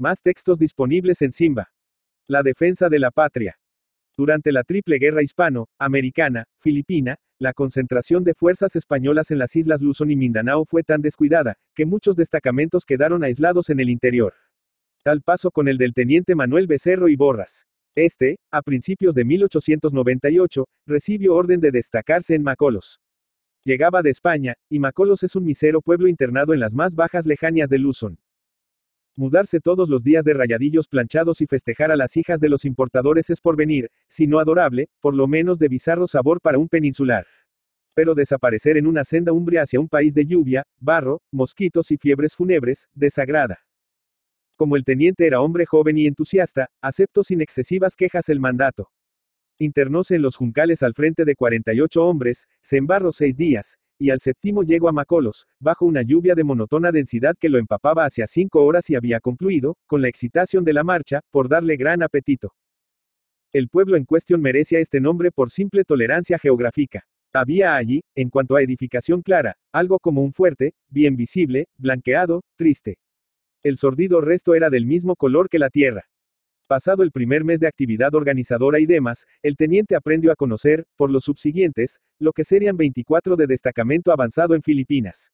Más textos disponibles en Simba. La defensa de la patria. Durante la Triple Guerra Hispano-Americana, Filipina, la concentración de fuerzas españolas en las islas Luzón y Mindanao fue tan descuidada, que muchos destacamentos quedaron aislados en el interior. Tal paso con el del teniente Manuel Becerro y Borras. Este, a principios de 1898, recibió orden de destacarse en Macolos. Llegaba de España, y Macolos es un misero pueblo internado en las más bajas lejanías de Luzón. Mudarse todos los días de rayadillos planchados y festejar a las hijas de los importadores es porvenir, si no adorable, por lo menos de bizarro sabor para un peninsular. Pero desaparecer en una senda umbria hacia un país de lluvia, barro, mosquitos y fiebres fúnebres, desagrada. Como el teniente era hombre joven y entusiasta, aceptó sin excesivas quejas el mandato internóse en los juncales al frente de 48 hombres, se embarró seis días, y al séptimo llegó a Macolos, bajo una lluvia de monotona densidad que lo empapaba hacia cinco horas y había concluido, con la excitación de la marcha, por darle gran apetito. El pueblo en cuestión merecía este nombre por simple tolerancia geográfica. Había allí, en cuanto a edificación clara, algo como un fuerte, bien visible, blanqueado, triste. El sordido resto era del mismo color que la tierra. Pasado el primer mes de actividad organizadora y demás, el teniente aprendió a conocer, por los subsiguientes, lo que serían 24 de destacamento avanzado en Filipinas.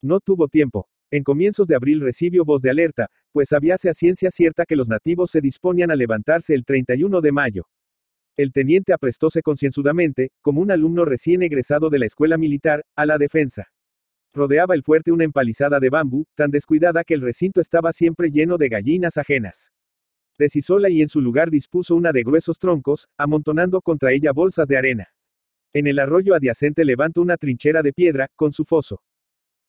No tuvo tiempo. En comienzos de abril recibió voz de alerta, pues sabíase a ciencia cierta que los nativos se disponían a levantarse el 31 de mayo. El teniente aprestóse concienzudamente, como un alumno recién egresado de la escuela militar, a la defensa. Rodeaba el fuerte una empalizada de bambú, tan descuidada que el recinto estaba siempre lleno de gallinas ajenas deshizola y en su lugar dispuso una de gruesos troncos, amontonando contra ella bolsas de arena. En el arroyo adyacente levantó una trinchera de piedra, con su foso.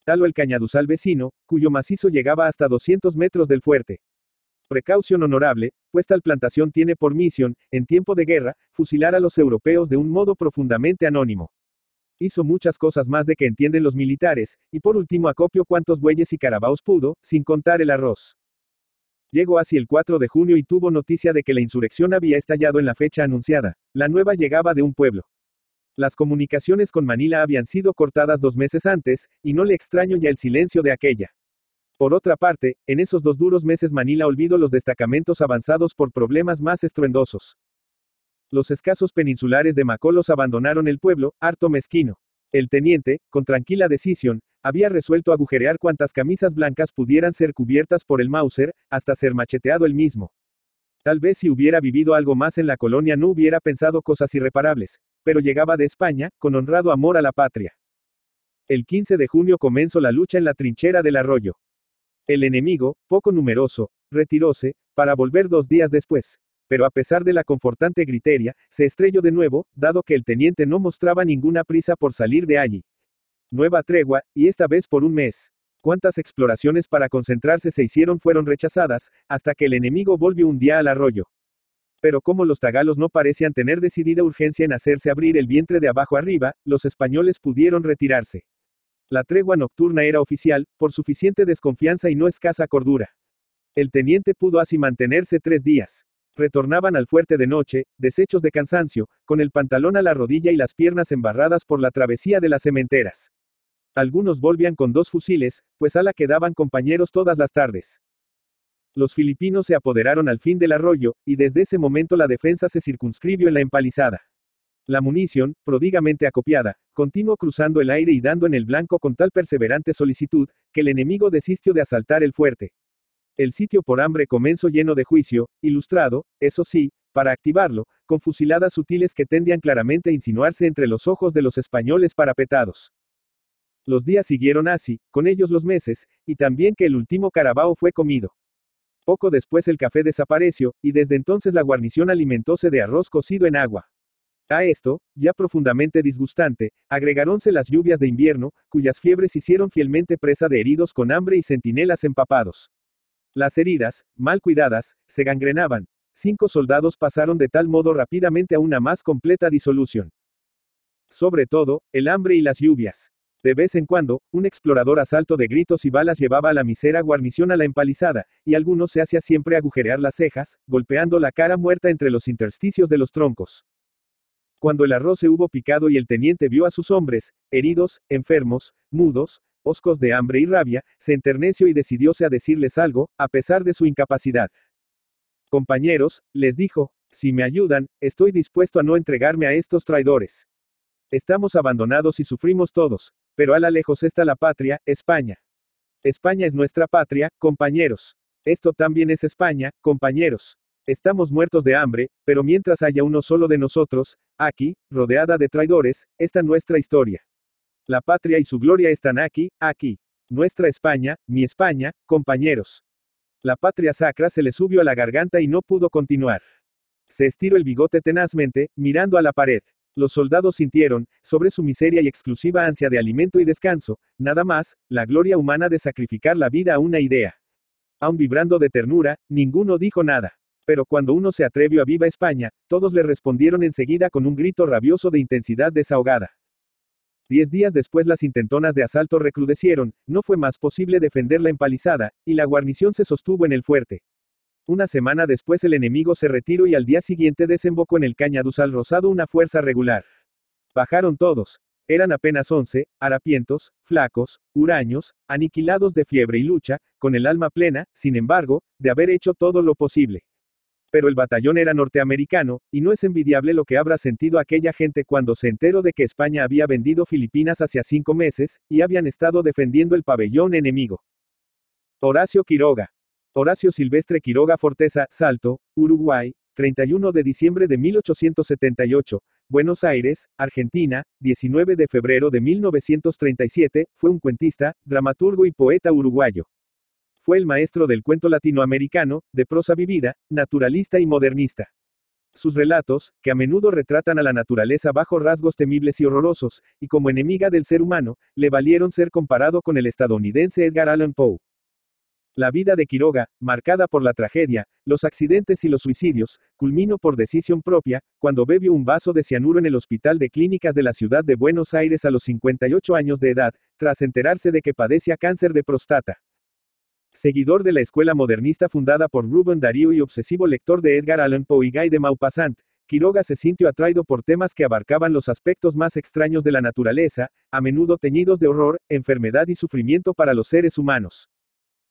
Talo el cañaduzal vecino, cuyo macizo llegaba hasta 200 metros del fuerte. Precaución honorable, pues tal plantación tiene por misión, en tiempo de guerra, fusilar a los europeos de un modo profundamente anónimo. Hizo muchas cosas más de que entienden los militares, y por último acopió cuantos bueyes y carabaos pudo, sin contar el arroz. Llegó así el 4 de junio y tuvo noticia de que la insurrección había estallado en la fecha anunciada. La nueva llegaba de un pueblo. Las comunicaciones con Manila habían sido cortadas dos meses antes, y no le extraño ya el silencio de aquella. Por otra parte, en esos dos duros meses Manila olvidó los destacamentos avanzados por problemas más estruendosos. Los escasos peninsulares de Macolos abandonaron el pueblo, harto mezquino. El teniente, con tranquila decisión, había resuelto agujerear cuantas camisas blancas pudieran ser cubiertas por el Mauser, hasta ser macheteado el mismo. Tal vez si hubiera vivido algo más en la colonia no hubiera pensado cosas irreparables, pero llegaba de España, con honrado amor a la patria. El 15 de junio comenzó la lucha en la trinchera del arroyo. El enemigo, poco numeroso, retiróse, para volver dos días después. Pero a pesar de la confortante griteria, se estrelló de nuevo, dado que el teniente no mostraba ninguna prisa por salir de allí. Nueva tregua, y esta vez por un mes. Cuantas exploraciones para concentrarse se hicieron fueron rechazadas, hasta que el enemigo volvió un día al arroyo. Pero como los tagalos no parecían tener decidida urgencia en hacerse abrir el vientre de abajo arriba, los españoles pudieron retirarse. La tregua nocturna era oficial, por suficiente desconfianza y no escasa cordura. El teniente pudo así mantenerse tres días. Retornaban al fuerte de noche, deshechos de cansancio, con el pantalón a la rodilla y las piernas embarradas por la travesía de las cementeras. Algunos volvían con dos fusiles, pues a la quedaban compañeros todas las tardes. Los filipinos se apoderaron al fin del arroyo, y desde ese momento la defensa se circunscribió en la empalizada. La munición, prodigamente acopiada, continuó cruzando el aire y dando en el blanco con tal perseverante solicitud, que el enemigo desistió de asaltar el fuerte. El sitio por hambre comenzó lleno de juicio, ilustrado, eso sí, para activarlo, con fusiladas sutiles que tendían claramente a insinuarse entre los ojos de los españoles parapetados. Los días siguieron así, con ellos los meses, y también que el último carabao fue comido. Poco después el café desapareció, y desde entonces la guarnición alimentóse de arroz cocido en agua. A esto, ya profundamente disgustante, agregáronse las lluvias de invierno, cuyas fiebres hicieron fielmente presa de heridos con hambre y centinelas empapados. Las heridas, mal cuidadas, se gangrenaban. Cinco soldados pasaron de tal modo rápidamente a una más completa disolución. Sobre todo, el hambre y las lluvias. De vez en cuando, un explorador asalto de gritos y balas llevaba a la misera guarnición a la empalizada, y algunos se hacía siempre agujerear las cejas, golpeando la cara muerta entre los intersticios de los troncos. Cuando el arroz se hubo picado y el teniente vio a sus hombres, heridos, enfermos, mudos, hoscos de hambre y rabia, se enterneció y decidióse a decirles algo, a pesar de su incapacidad. Compañeros, les dijo, si me ayudan, estoy dispuesto a no entregarme a estos traidores. Estamos abandonados y sufrimos todos, pero a la lejos está la patria, España. España es nuestra patria, compañeros. Esto también es España, compañeros. Estamos muertos de hambre, pero mientras haya uno solo de nosotros, aquí, rodeada de traidores, está nuestra historia. La patria y su gloria están aquí, aquí. Nuestra España, mi España, compañeros. La patria sacra se le subió a la garganta y no pudo continuar. Se estiró el bigote tenazmente, mirando a la pared. Los soldados sintieron, sobre su miseria y exclusiva ansia de alimento y descanso, nada más, la gloria humana de sacrificar la vida a una idea. Aun vibrando de ternura, ninguno dijo nada. Pero cuando uno se atrevió a Viva España, todos le respondieron enseguida con un grito rabioso de intensidad desahogada. Diez días después las intentonas de asalto recrudecieron, no fue más posible defender la empalizada, y la guarnición se sostuvo en el fuerte. Una semana después el enemigo se retiró y al día siguiente desembocó en el Cañaduzal Rosado una fuerza regular. Bajaron todos. Eran apenas once, harapientos, flacos, huraños, aniquilados de fiebre y lucha, con el alma plena, sin embargo, de haber hecho todo lo posible. Pero el batallón era norteamericano, y no es envidiable lo que habrá sentido aquella gente cuando se enteró de que España había vendido Filipinas hacia cinco meses, y habían estado defendiendo el pabellón enemigo. Horacio Quiroga. Horacio Silvestre Quiroga Forteza, Salto, Uruguay, 31 de diciembre de 1878, Buenos Aires, Argentina, 19 de febrero de 1937, fue un cuentista, dramaturgo y poeta uruguayo. Fue el maestro del cuento latinoamericano, de prosa vivida, naturalista y modernista. Sus relatos, que a menudo retratan a la naturaleza bajo rasgos temibles y horrorosos, y como enemiga del ser humano, le valieron ser comparado con el estadounidense Edgar Allan Poe. La vida de Quiroga, marcada por la tragedia, los accidentes y los suicidios, culminó por decisión propia, cuando bebió un vaso de cianuro en el Hospital de Clínicas de la Ciudad de Buenos Aires a los 58 años de edad, tras enterarse de que padecía cáncer de próstata seguidor de la escuela modernista fundada por Rubén Darío y obsesivo lector de Edgar Allan Poe y Guy de Maupassant, Quiroga se sintió atraído por temas que abarcaban los aspectos más extraños de la naturaleza, a menudo teñidos de horror, enfermedad y sufrimiento para los seres humanos.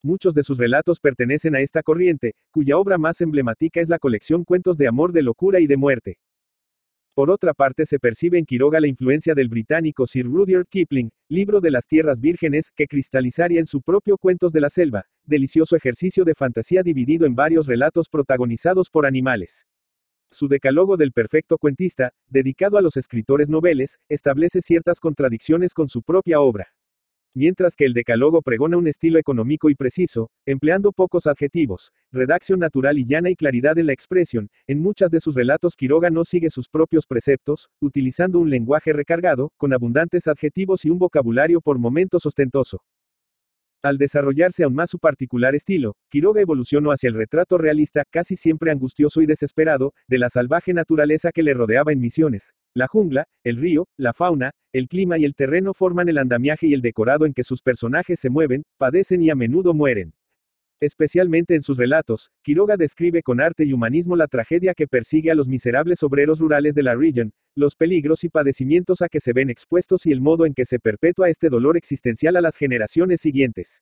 Muchos de sus relatos pertenecen a esta corriente, cuya obra más emblemática es la colección Cuentos de Amor, de Locura y de Muerte. Por otra parte, se percibe en Quiroga la influencia del británico Sir Rudyard Kipling, libro de las tierras vírgenes, que cristalizaría en su propio Cuentos de la Selva, delicioso ejercicio de fantasía dividido en varios relatos protagonizados por animales. Su decálogo del perfecto cuentista, dedicado a los escritores noveles, establece ciertas contradicciones con su propia obra mientras que el Decálogo pregona un estilo económico y preciso, empleando pocos adjetivos, redacción natural y llana y claridad en la expresión, en muchas de sus relatos Quiroga no sigue sus propios preceptos, utilizando un lenguaje recargado, con abundantes adjetivos y un vocabulario por momentos ostentoso. Al desarrollarse aún más su particular estilo, Quiroga evolucionó hacia el retrato realista, casi siempre angustioso y desesperado, de la salvaje naturaleza que le rodeaba en Misiones, la jungla, el río, la fauna, el clima y el terreno forman el andamiaje y el decorado en que sus personajes se mueven, padecen y a menudo mueren. Especialmente en sus relatos, Quiroga describe con arte y humanismo la tragedia que persigue a los miserables obreros rurales de la región, los peligros y padecimientos a que se ven expuestos y el modo en que se perpetúa este dolor existencial a las generaciones siguientes.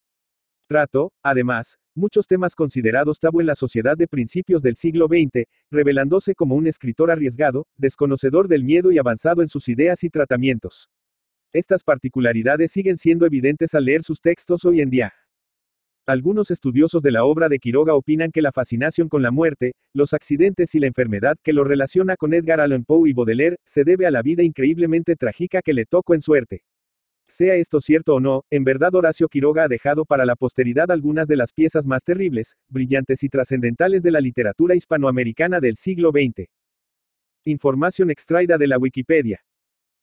Trato, además, muchos temas considerados tabú en la sociedad de principios del siglo XX, revelándose como un escritor arriesgado, desconocedor del miedo y avanzado en sus ideas y tratamientos. Estas particularidades siguen siendo evidentes al leer sus textos hoy en día. Algunos estudiosos de la obra de Quiroga opinan que la fascinación con la muerte, los accidentes y la enfermedad que lo relaciona con Edgar Allan Poe y Baudelaire, se debe a la vida increíblemente trágica que le tocó en suerte. Sea esto cierto o no, en verdad Horacio Quiroga ha dejado para la posteridad algunas de las piezas más terribles, brillantes y trascendentales de la literatura hispanoamericana del siglo XX. Información extraída de la Wikipedia.